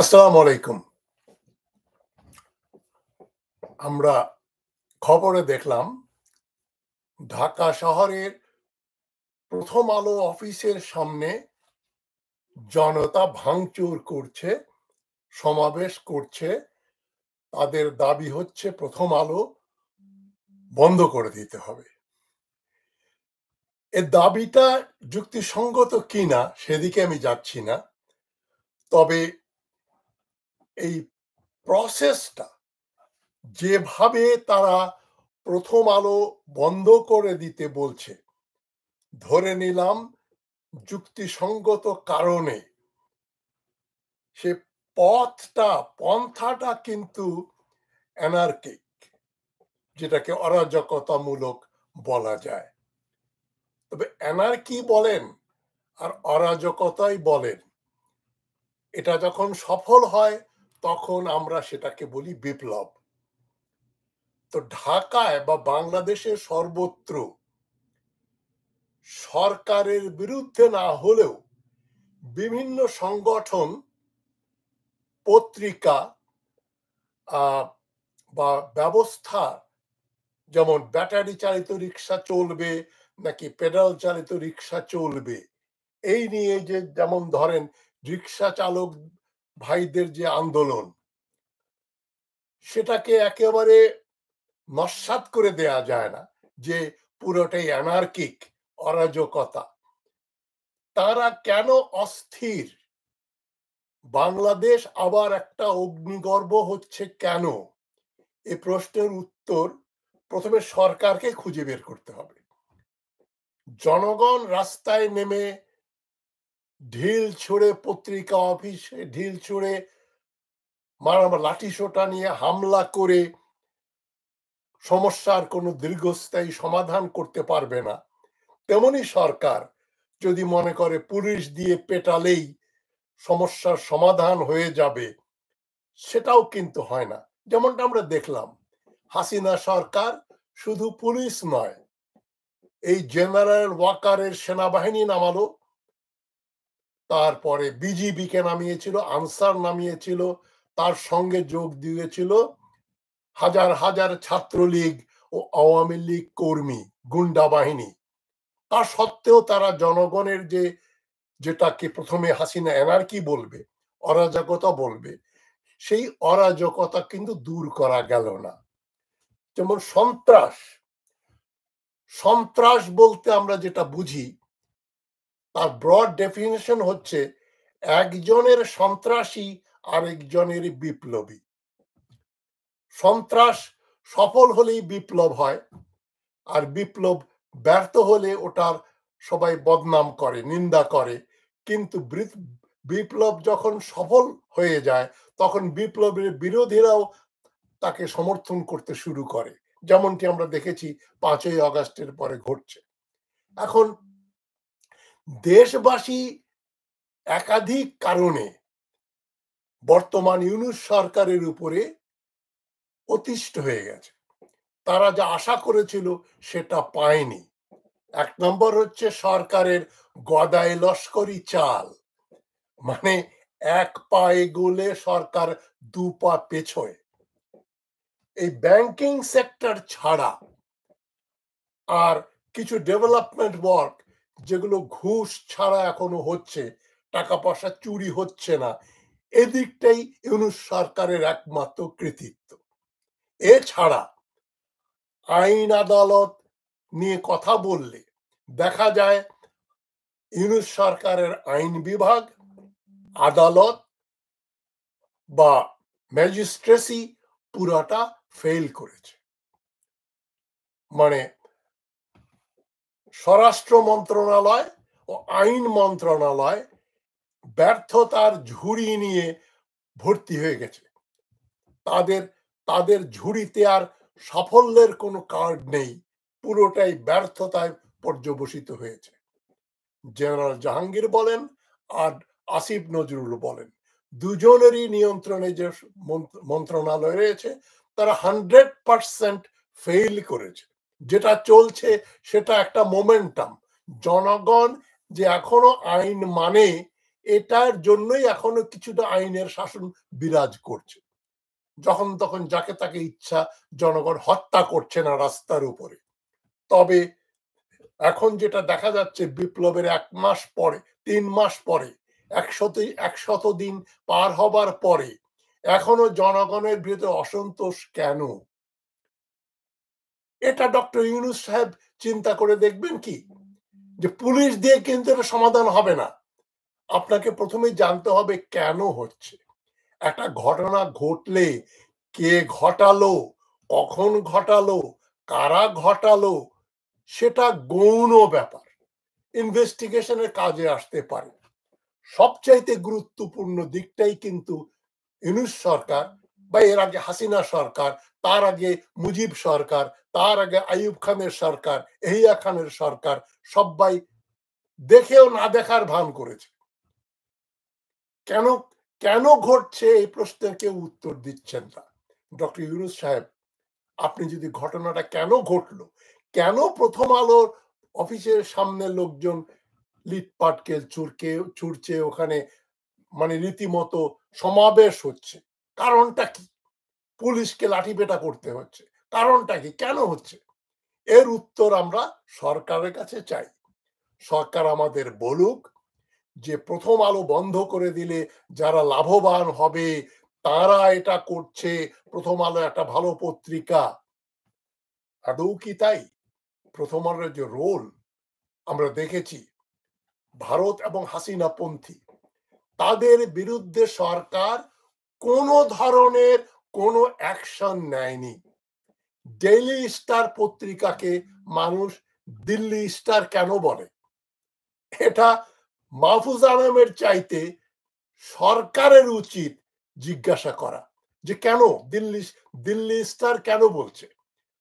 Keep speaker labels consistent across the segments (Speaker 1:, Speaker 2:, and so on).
Speaker 1: আসসালামু আলাইকুম আমরা খবরে দেখলাম ঢাকা শহরের প্রথম আলো অফিসের সামনে জনতা ভাঙচুর করছে সমাবেশ করছে তাদের দাবি হচ্ছে প্রথম আলো বন্ধ করে দিতে হবে এ দাবিটা যুক্তিসঙ্গত কিনা সেদিকে আমি যাচ্ছি না তবে এই প্রসেসটা যেভাবে তারা প্রথম আলো বন্ধ করে দিতে বলছে ধরে নিলাম যুক্তিসঙ্গত কারণে সে পথটা পন্থাটা কিন্তু অ্যানার্কিক যেটাকে অরাজকতামূলক বলা যায় তবে অ্যানার্কি বলেন আর অরাজকতাই বলেন এটা যখন সফল হয় তখন আমরা সেটাকে বলি বিপ্লব তো ঢাকায় বা বাংলাদেশে সর্বত্র সরকারের বিরুদ্ধে না হলেও বিভিন্ন সংগঠন পত্রিকা বা ব্যবস্থা যেমন ব্যাটারি চালিত রিক্সা চলবে নাকি পেডাল চালিত রিক্সা চলবে এই নিয়ে যে যেমন ধরেন রিক্সা চালক ভাইদের যে আন্দোলন সেটাকে একেবারে নস্বাত করে দেয়া যায় না যে পুরোটাই অ্যানার্কিক অরাজকতা তারা কেন অস্থির বাংলাদেশ আবার একটা অগ্নিগর্ভ হচ্ছে কেন এ প্রশ্নের উত্তর প্রথমে সরকারকে খুঁজে বের করতে হবে জনগণ রাস্তায় নেমে ঢিল ছুড়ে পত্রিকা অফিসে ঢিল ছুড়ে মারামার লাঠি সোটা নিয়ে হামলা করে সমস্যার কোনো দীর্ঘস্থায়ী সমাধান করতে পারবে না তেমনি সরকার যদি মনে করে পুলিশ দিয়ে পেটালেই সমস্যার সমাধান হয়ে যাবে সেটাও কিন্তু হয় না যেমনটা আমরা দেখলাম হাসিনা সরকার শুধু পুলিশ নয় এই জেনারেল ওয়াকারের সেনাবাহিনী নামালো তারপরে বিজিবিকে নামিয়েছিল আনসার নামিয়েছিল তার সঙ্গে যোগ দিয়েছিল হাজার হাজার ছাত্রলীগ ও আওয়ামী লীগ কর্মী গুন্ডা বাহিনী তা সত্ত্বেও তারা জনগণের যে যেটাকে প্রথমে হাসিনা এনার্কি বলবে অরাজকতা বলবে সেই অরাজকতা কিন্তু দূর করা গেল না যেমন সন্ত্রাস সন্ত্রাস বলতে আমরা যেটা বুঝি তার ব্রড ডেফিনেশন হচ্ছে একজনের সন্ত্রাসী একজনের বিপ্লবী সন্ত্রাস সফল হলেই বিপ্লব হয় আর বিপ্লব ব্যর্থ হলে ওটার সবাই বদনাম করে নিন্দা করে কিন্তু বিপ্লব যখন সফল হয়ে যায় তখন বিপ্লবের বিরোধীরাও তাকে সমর্থন করতে শুরু করে যেমনটি আমরা দেখেছি পাঁচই অগস্টের পরে ঘটছে এখন দেশবাসী একাধিক কারণে বর্তমান ইউনুস সরকারের উপরে অতিষ্ঠ হয়ে গেছে তারা যা আশা করেছিল সেটা পায়নি এক নম্বর হচ্ছে সরকারের গদায় লস্করি চাল মানে এক পা এগোলে সরকার দু পা পেছয় এই ব্যাংকিং সেক্টর ছাড়া আর কিছু ডেভেলপমেন্ট ওয়ার্ক যেগুলো ঘুষ ছাড়া এখনো হচ্ছে টাকা পয়সা চুরি হচ্ছে না এদিকটাই ইউনুস সরকারের একমাত্র কৃতিত্ব এছাড়া আইন আদালত নিয়ে কথা বললে দেখা যায় ইউনুস সরকারের আইন বিভাগ আদালত বা ম্যাজিস্ট্রেসি পুরাটা ফেল করেছে মানে স্বরাষ্ট্র মন্ত্রণালয় ও আইন মন্ত্রণালয় ব্যর্থতার ঝুড়ি নিয়ে ভর্তি হয়ে গেছে তাদের তাদের ঝুড়িতে আর সাফল্যের কোনো কার্ড নেই পুরোটাই ব্যর্থতায় পর্যবসিত হয়েছে জেনারেল জাহাঙ্গীর বলেন আর আসিফ নজরুল বলেন দুজনেরই নিয়ন্ত্রণে যে মন্ত্রণালয় রয়েছে তারা হান্ড্রেড পার্সেন্ট ফেইল করেছে যেটা চলছে সেটা একটা মোমেন্টাম জনগণ যে এখনো আইন মানে এটার জন্যই এখনো কিছুটা আইনের শাসন বিরাজ করছে যখন তখন যাকে তাকে ইচ্ছা জনগণ হত্যা করছে না রাস্তার উপরে তবে এখন যেটা দেখা যাচ্ছে বিপ্লবের এক মাস পরে তিন মাস পরে একশত একশত দিন পার হবার পরে এখনো জনগণের ভিতরে অসন্তোষ কেন এটা ডক্টর ইউনুস সাহেব চিন্তা করে দেখবেন কি যে পুলিশ দিয়ে কিন্তু এটা সমাধান হবে না আপনাকে প্রথমে জানতে হবে কেন হচ্ছে একটা ঘটনা ঘটলে কে ঘটালো কখন ঘটালো কারা ঘটালো সেটা গৌণ ব্যাপার ইনভেস্টিগেশনের কাজে আসতে পারে সবচাইতে গুরুত্বপূর্ণ দিকটাই কিন্তু ইউনুস সরকার বা এর আগে হাসিনা সরকার তার আগে মুজিব সরকার তার আগে আইয়ুব খানের সরকার এহিয়া খানের সরকার সবাই দেখেও না দেখার ভান করেছে কেন কেন ঘটছে এই প্রশ্নের কেউ উত্তর দিচ্ছেন না ডক্টর ইউনুস সাহেব আপনি যদি ঘটনাটা কেন ঘটলো কেন প্রথম আলোর অফিসের সামনে লোকজন লিটপাটকেল চুরকে চুরছে ওখানে মানে রীতিমতো সমাবেশ হচ্ছে কারণটা কি পুলিশকে লাঠি পেটা করতে হচ্ছে কারণটা কি কেন হচ্ছে এর উত্তর আমরা সরকারের কাছে চাই সরকার আমাদের বলুক যে প্রথম আলো বন্ধ করে দিলে যারা লাভবান হবে তারা এটা করছে প্রথম আলো একটা ভালো পত্রিকা আদৌ কি তাই প্রথম আলোর যে রোল আমরা দেখেছি ভারত এবং হাসিনাপন্থী তাদের বিরুদ্ধে সরকার কোনো ধরনের কোনো অ্যাকশন নেয়নি ডেইলি স্টার পত্রিকাকে মানুষ দিল্লি স্টার কেন বলে এটা মাহফুজ আলমের চাইতে সরকারের উচিত জিজ্ঞাসা করা যে কেন দিল্লি দিল্লি স্টার কেন বলছে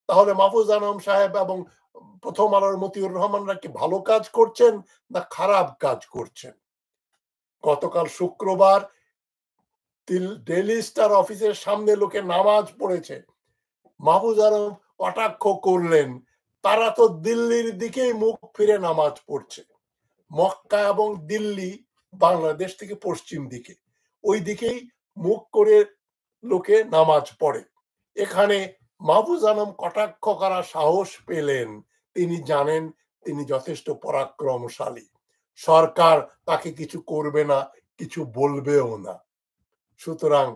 Speaker 1: তাহলে মাহফুজ আলম সাহেব এবং প্রথম আলোর মতিউর রহমানরা কি ভালো কাজ করছেন না খারাপ কাজ করছেন গতকাল শুক্রবার ডেলি স্টার অফিসের সামনে লোকে নামাজ পড়েছে মাহবুজ আলম কটাক্ষ করলেন তারা তো দিল্লির দিকেই মুখ ফিরে নামাজ পড়ছে মক্কা এবং দিল্লি বাংলাদেশ থেকে পশ্চিম দিকে ওই দিকেই মুখ করে লোকে নামাজ পড়ে এখানে মাহবুজ আলম কটাক্ষ করা সাহস পেলেন তিনি জানেন তিনি যথেষ্ট পরাক্রমশালী সরকার তাকে কিছু করবে না কিছু বলবেও না সুতরাং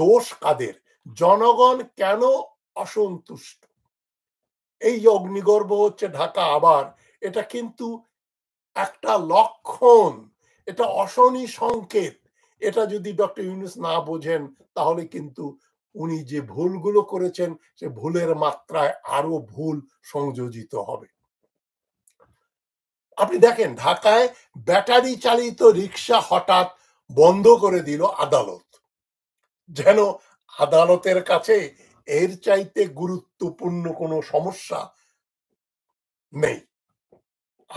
Speaker 1: দোষ কাদের জনগণ কেন অসন্তুষ্ট এই অগ্নিগর্ভ হচ্ছে ঢাকা আবার এটা কিন্তু একটা লক্ষণ এটা অশনি সংকেত এটা যদি ডক্টর ইউনুস না বোঝেন তাহলে কিন্তু উনি যে ভুলগুলো করেছেন সে ভুলের মাত্রায় আরো ভুল সংযোজিত হবে আপনি দেখেন ঢাকায় ব্যাটারি চালিত রিক্সা হঠাৎ বন্ধ করে দিল আদালত যেন আদালতের কাছে এর চাইতে গুরুত্বপূর্ণ কোনো সমস্যা নেই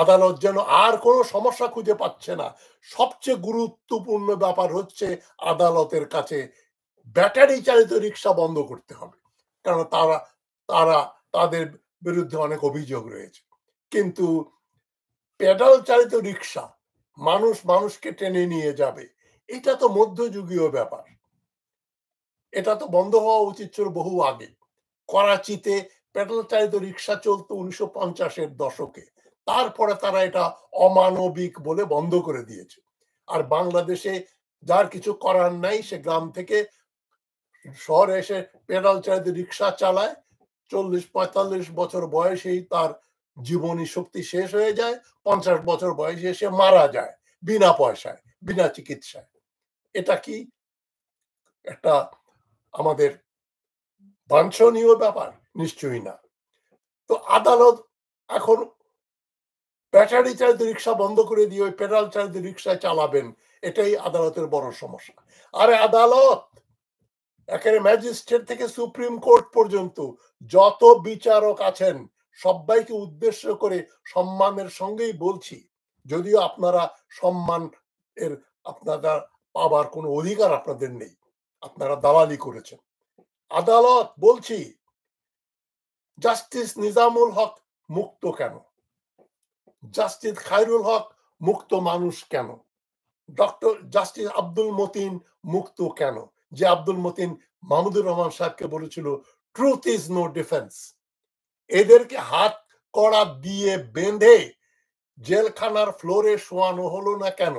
Speaker 1: আদালত যেন আর কোনো সমস্যা খুঁজে পাচ্ছে না সবচেয়ে গুরুত্বপূর্ণ ব্যাপার হচ্ছে আদালতের কাছে ব্যাটারি চালিত রিক্সা বন্ধ করতে হবে কারণ তারা তারা তাদের বিরুদ্ধে অনেক অভিযোগ রয়েছে কিন্তু পেডাল চালিত রিক্সা মানুষ মানুষকে টেনে নিয়ে যাবে এটা তো মধ্যযুগীয় ব্যাপার এটা তো বন্ধ হওয়া উচিত ছিল বহু আগে করাচিতে পেট্রোল চালিত রিক্সা চলতো উনিশশো পঞ্চাশের দশকে তারপরে তারা এটা অমানবিক বলে বন্ধ করে দিয়েছে আর বাংলাদেশে যার কিছু করার নাই সে গ্রাম থেকে শহরে এসে পেট্রোল চালিত রিক্সা চালায় চল্লিশ পঁয়তাল্লিশ বছর বয়সেই তার জীবনী শক্তি শেষ হয়ে যায় পঞ্চাশ বছর বয়সে এসে মারা যায় বিনা পয়সায় বিনা চিকিৎসায় এটা কি একটা আমাদের বাঞ্ছনীয় ব্যাপার নিশ্চয়ই না তো আদালত এখন ব্যাটারি চালিত রিক্সা বন্ধ করে দিয়ে ওই পেডাল চালিত রিক্সা চালাবেন এটাই আদালতের বড় সমস্যা আরে আদালত একেবারে ম্যাজিস্ট্রেট থেকে সুপ্রিম কোর্ট পর্যন্ত যত বিচারক আছেন সবাইকে উদ্দেশ্য করে সম্মানের সঙ্গেই বলছি যদিও আপনারা সম্মান এর আপনারা পাবার কোনো অধিকার আপনাদের নেই আপনারা দালালি করেছেন আদালত বলছি জাস্টিস নিজামুল হক মুক্ত কেন জাস্টিস খায়রুল হক মুক্ত মানুষ কেন ডক্টর জাস্টিস আব্দুল মতিন মুক্ত কেন যে আব্দুল মতিন মাহমুদুর রহমান সাহেবকে বলেছিল ট্রুথ ইজ নো ডিফেন্স এদেরকে হাত কড়া দিয়ে বেঁধে জেলখানার ফ্লোরে শোয়ানো হলো না কেন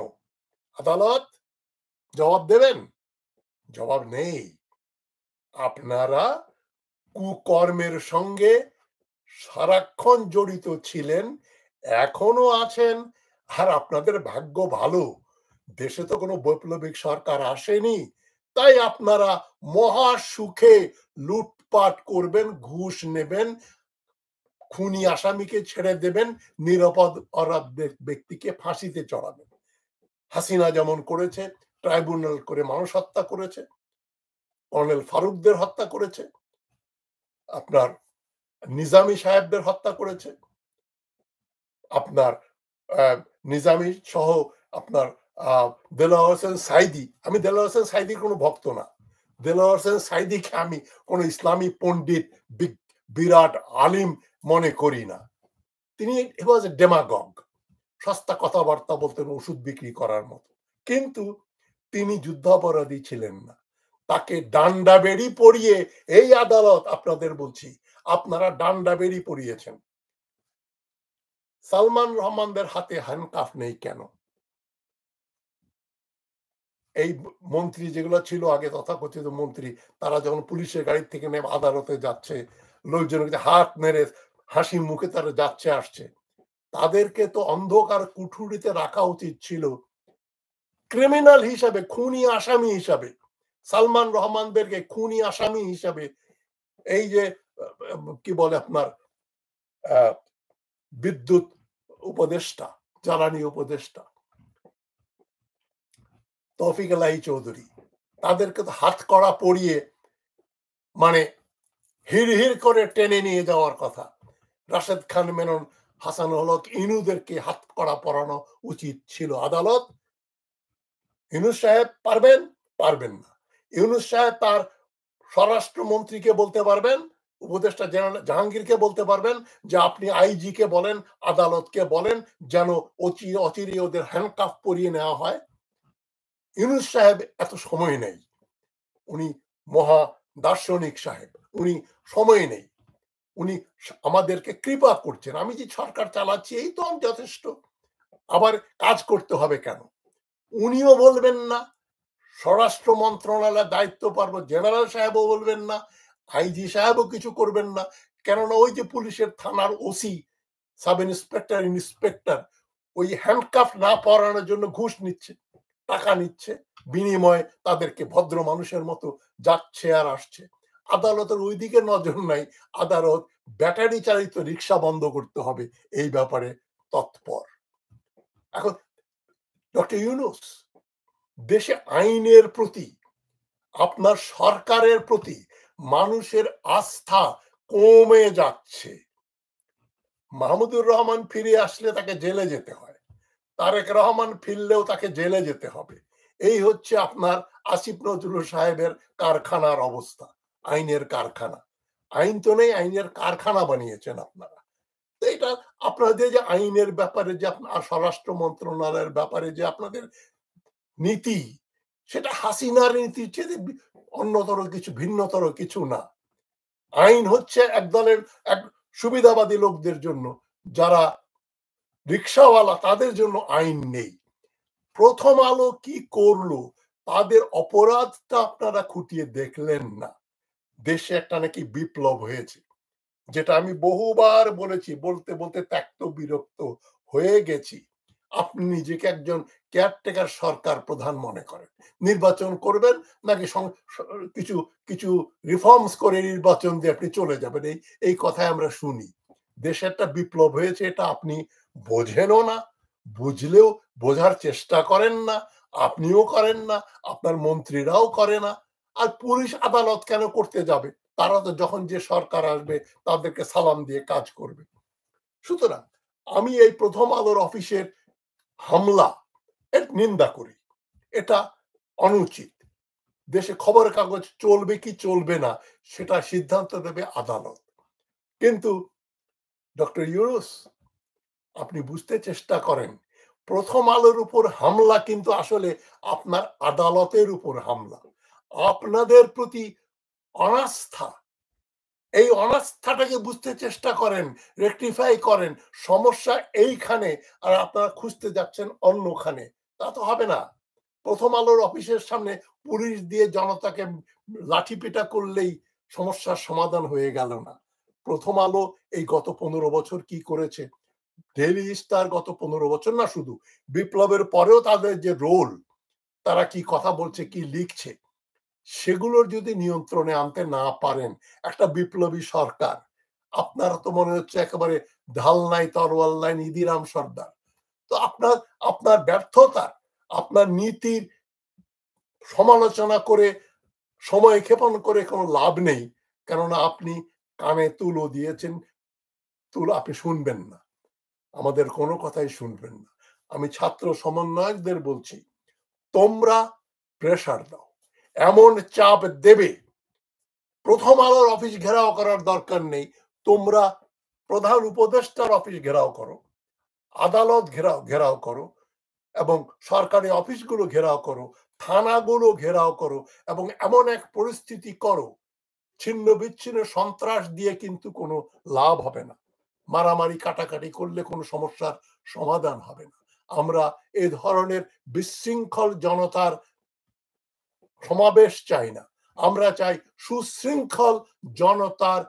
Speaker 1: আদালত জবাব দেবেন জবাব নেই আপনারা কুকর্মের সঙ্গে সারাক্ষণ জড়িত ছিলেন এখনো আছেন আর আপনাদের ভাগ্য ভালো দেশে তো কোনো বৈপ্লবিক সরকার আসেনি তাই আপনারা মহা সুখে লুটপাট করবেন ঘুষ নেবেন খুনি আসামিকে ছেড়ে দেবেন নিরাপদ অরাধ ব্যক্তিকে ফাঁসিতে চড়াবেন হাসিনা যেমন করেছে ট্রাইব্যুনাল করে মানুষ হত্যা করেছে কর্নেল ফারুকদের হত্যা করেছে আপনার নিজামী সাহেবদের হত্যা করেছে আপনার নিজামী সহ আপনার দেলা হোসেন সাইদি আমি দেলা হোসেন সাইদির কোনো ভক্ত না দেলা হোসেন সাইদিকে আমি কোনো ইসলামী পণ্ডিত বিরাট আলিম মনে করি না তিনি ডেমাগগ সস্তা কথাবার্তা বলতেন ওষুধ বিক্রি করার মতো কিন্তু তিনি যুদ্ধাপরাধী ছিলেন না তাকে ডান্ডা বেরি পড়িয়ে এই আদালত আপনাদের বলছি আপনারা ডান্ডা বেরি পড়িয়েছেন সালমান রহমানদের হাতে হ্যান্ডকাফ নেই কেন এই মন্ত্রী যেগুলো ছিল আগে তথাকথিত মন্ত্রী তারা যখন পুলিশের গাড়ি থেকে নেমে আদালতে যাচ্ছে লোকজন হাত মেরে হাসি মুখে তারা যাচ্ছে আসছে তাদেরকে তো অন্ধকার কুঠুরিতে রাখা উচিত ছিল ক্রিমিনাল হিসাবে খুনি আসামি হিসাবে সালমান রহমানদেরকে খুনি আসামি হিসাবে এই যে কি বলে আপনার বিদ্যুৎ উপদেষ্টা জ্বালানি উপদেষ্টা তফিক আলাহি চৌধুরী তাদেরকে তো হাত করা পড়িয়ে মানে হিড় করে টেনে নিয়ে যাওয়ার কথা রাশেদ খান মেনন হাসান হলক ইনুদেরকে হাত করা পড়ানো উচিত ছিল আদালত ইউনুস সাহেব পারবেন পারবেন না ইউনুস সাহেব তার স্বরাষ্ট্রমন্ত্রীকে বলতে পারবেন উপদেষ্টা জেনারেল জাহাঙ্গীরকে বলতে পারবেন যে আপনি আইজি কে বলেন আদালতকে বলেন যেন অচিরে ওদের হ্যান্ডকাফ পরিয়ে নেওয়া হয় ইউনুস সাহেব এত সময় নেই উনি মহা দার্শনিক সাহেব উনি সময় নেই উনি আমাদেরকে কৃপা করছেন আমি যে সরকার চালাচ্ছি এই তো আমি যথেষ্ট আবার কাজ করতে হবে কেন উনিও বলবেন না স্বরাষ্ট্র মন্ত্রণালয়ের দায়িত্ব পারবো জেনারেল সাহেবও বলবেন না আইজি সাহেবও কিছু করবেন না কেননা ওই যে পুলিশের থানার ওসি সাব ইন্সপেক্টর ইন্সপেক্টর ওই হ্যান্ডকাফ না পরানোর জন্য ঘুষ নিচ্ছে টাকা নিচ্ছে বিনিময়ে তাদেরকে ভদ্র মানুষের মতো যাচ্ছে আর আসছে আদালতের ওইদিকে নজর নাই আদালত ব্যাটারি চালিত রিক্সা বন্ধ করতে হবে এই ব্যাপারে তৎপর এখন ডক্টর ইউনুস দেশে আইনের প্রতি আপনার সরকারের প্রতি মানুষের আস্থা কমে যাচ্ছে মাহমুদুর রহমান ফিরে আসলে তাকে জেলে যেতে হয় তারেক রহমান ফিরলেও তাকে জেলে যেতে হবে এই হচ্ছে আপনার আসিফ নজরুল সাহেবের কারখানার অবস্থা আইনের কারখানা আইন তো নেই আইনের কারখানা বানিয়েছেন আপনারা এটা আপনাদের যে আইনের ব্যাপারে যে আপনার স্বরাষ্ট্র মন্ত্রণালয়ের ব্যাপারে যে আপনাদের নীতি সেটা হাসিনার নীতি চেয়ে অন্যতর কিছু ভিন্নতর কিছু না আইন হচ্ছে এক দলের এক সুবিধাবাদী লোকদের জন্য যারা রিক্সাওয়ালা তাদের জন্য আইন নেই প্রথম আলো কি করলো তাদের অপরাধটা আপনারা খুঁটিয়ে দেখলেন না দেশে একটা নাকি বিপ্লব হয়েছে যেটা আমি বহুবার বলেছি বলতে বলতে ত্যক্ত বিরক্ত হয়ে গেছি আপনি নিজেকে একজন কেয়ারটেকার সরকার প্রধান মনে করেন নির্বাচন করবেন নাকি কিছু কিছু রিফর্মস করে নির্বাচন দিয়ে আপনি চলে যাবেন এই এই কথায় আমরা শুনি দেশে একটা বিপ্লব হয়েছে এটা আপনি বোঝেনও না বুঝলেও বোঝার চেষ্টা করেন না আপনিও করেন না আপনার মন্ত্রীরাও করে না আর পুলিশ আদালত কেন করতে যাবে তারা তো যখন যে সরকার আসবে তাদেরকে সালাম দিয়ে কাজ করবে সুতরাং আমি এই প্রথম আলোর অফিসের হামলা এর নিন্দা করি এটা অনুচিত দেশে খবরের কাগজ চলবে কি চলবে না সেটা সিদ্ধান্ত দেবে আদালত কিন্তু ডক্টর ইউরুস আপনি বুঝতে চেষ্টা করেন প্রথম আলোর উপর হামলা কিন্তু আসলে আপনার আদালতের উপর হামলা আপনাদের প্রতি অনাস্থা এই অনাস্থাটাকে বুঝতে চেষ্টা করেন রেকটিফাই করেন সমস্যা এইখানে আর আপনারা খুঁজতে যাচ্ছেন অন্যখানে তা তো হবে না প্রথম আলোর অফিসের সামনে পুলিশ দিয়ে জনতাকে লাঠি পেটা করলেই সমস্যার সমাধান হয়ে গেল না প্রথম আলো এই গত পনেরো বছর কি করেছে ডেলি স্টার গত পনেরো বছর না শুধু বিপ্লবের পরেও তাদের যে রোল তারা কি কথা বলছে কি লিখছে সেগুলোর যদি নিয়ন্ত্রণে আনতে না পারেন একটা বিপ্লবী সরকার আপনার তো মনে হচ্ছে একেবারে ঢাল নাই তরওয়াল নাই নিধিরাম সর্দার তো আপনার আপনার ব্যর্থতা আপনার নীতির সমালোচনা করে সময় ক্ষেপণ করে কোনো লাভ নেই কেননা আপনি কানে তুলো দিয়েছেন তুল আপনি শুনবেন না আমাদের কোনো কথাই শুনবেন না আমি ছাত্র সমন্বয়কদের বলছি তোমরা প্রেশার দাও এমন চাপ দেবে প্রথম আলোর অফিস ঘেরাও করার দরকার নেই তোমরা প্রধান উপদেষ্টার অফিস ঘেরাও করো আদালত ঘেরাও ঘেরাও করো এবং সরকারি অফিসগুলো ঘেরাও করো থানাগুলো ঘেরাও করো এবং এমন এক পরিস্থিতি করো ছিন্ন বিচ্ছিন্ন সন্ত্রাস দিয়ে কিন্তু কোনো লাভ হবে না মারামারি কাটাকাটি করলে কোনো সমস্যার সমাধান হবে না আমরা এ ধরনের বিশৃঙ্খল জনতার সমাবেশ চাই না আমরা চাই সুশৃঙ্খল জনতার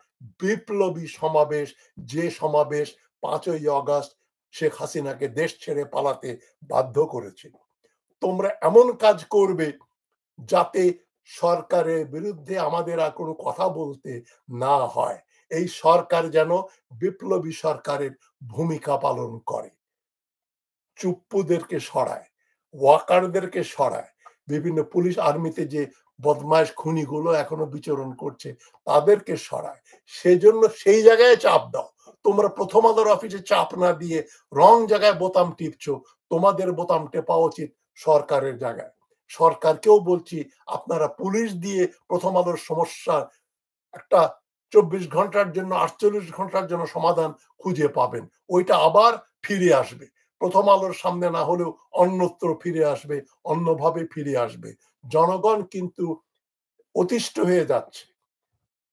Speaker 1: বিপ্লবী সমাবেশ যে সমাবেশ পাঁচই অগস্ট শেখ হাসিনাকে দেশ ছেড়ে পালাতে বাধ্য করেছে তোমরা এমন কাজ করবে যাতে সরকারের বিরুদ্ধে আমাদের আর কোনো কথা বলতে না হয় এই সরকার যেন বিপ্লবী সরকারের ভূমিকা পালন করে চুপ্পুদেরকে সরায় ওয়াকারদেরকে সরায় বিভিন্ন পুলিশ আর্মিতে যে বদমাস খুনিগুলো এখনো বিচরণ করছে তাদেরকে সরায় সেজন্য সেই জায়গায় চাপ দাও তোমরা প্রথম আলোর অফিসে চাপ না দিয়ে রং জায়গায় বোতাম টিপছ তোমাদের বোতাম টেপা উচিত সরকারের জায়গায় সরকারকেও বলছি আপনারা পুলিশ দিয়ে প্রথম আলোর সমস্যা একটা চব্বিশ ঘন্টার জন্য আটচল্লিশ ঘন্টার জন্য সমাধান খুঁজে পাবেন ওইটা আবার ফিরে আসবে প্রথম আলোর সামনে না হলেও অন্যত্র ফিরে আসবে অন্যভাবে ফিরে আসবে জনগণ কিন্তু অতিষ্ঠ হয়ে যাচ্ছে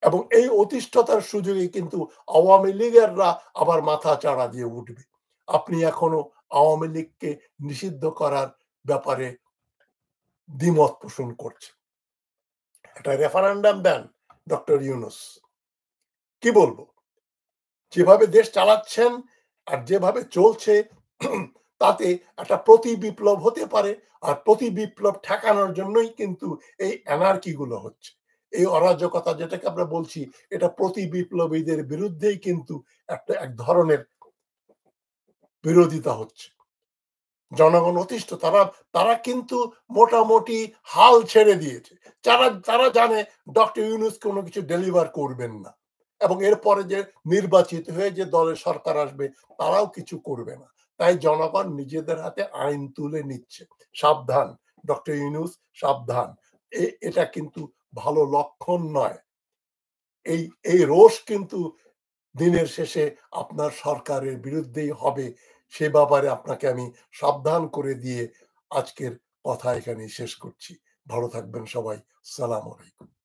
Speaker 1: এবং এই অতিষ্ঠতার সুযোগে কিন্তু আওয়ামী লীগেররা আবার মাথা চাড়া দিয়ে উঠবে আপনি এখনো আওয়ামী লীগকে নিষিদ্ধ করার ব্যাপারে দ্বিমত পোষণ করছে একটা রেফারেন্ডাম দেন ডক্টর ইউনুস কি বলবো যেভাবে দেশ চালাচ্ছেন আর যেভাবে চলছে তাতে একটা প্রতি বিপ্লব হতে পারে আর প্রতি বিপ্লব ঠেকানোর জন্যই কিন্তু এই অ্যানার্কি গুলো হচ্ছে এই অরাজকতা যেটাকে আমরা বলছি এটা প্রতি বিপ্লবীদের বিরুদ্ধেই কিন্তু একটা এক ধরনের বিরোধিতা হচ্ছে জনগণ অতিষ্ঠ তারা তারা কিন্তু মোটামুটি হাল ছেড়ে দিয়েছে যারা তারা জানে ডক্টর ইউনুস কোনো কিছু ডেলিভার করবেন না এবং এরপরে যে নির্বাচিত হয়ে যে দলের সরকার আসবে তারাও কিছু করবে না তাই জনগণ নিজেদের হাতে আইন তুলে নিচ্ছে সাবধান ডক্টর ইউনুস সাবধান এটা কিন্তু ভালো লক্ষণ নয় এই এই রোষ কিন্তু দিনের শেষে আপনার সরকারের বিরুদ্ধেই হবে সে ব্যাপারে আপনাকে আমি সাবধান করে দিয়ে আজকের কথা এখানে শেষ করছি ভালো থাকবেন সবাই সালাম আলাইকুম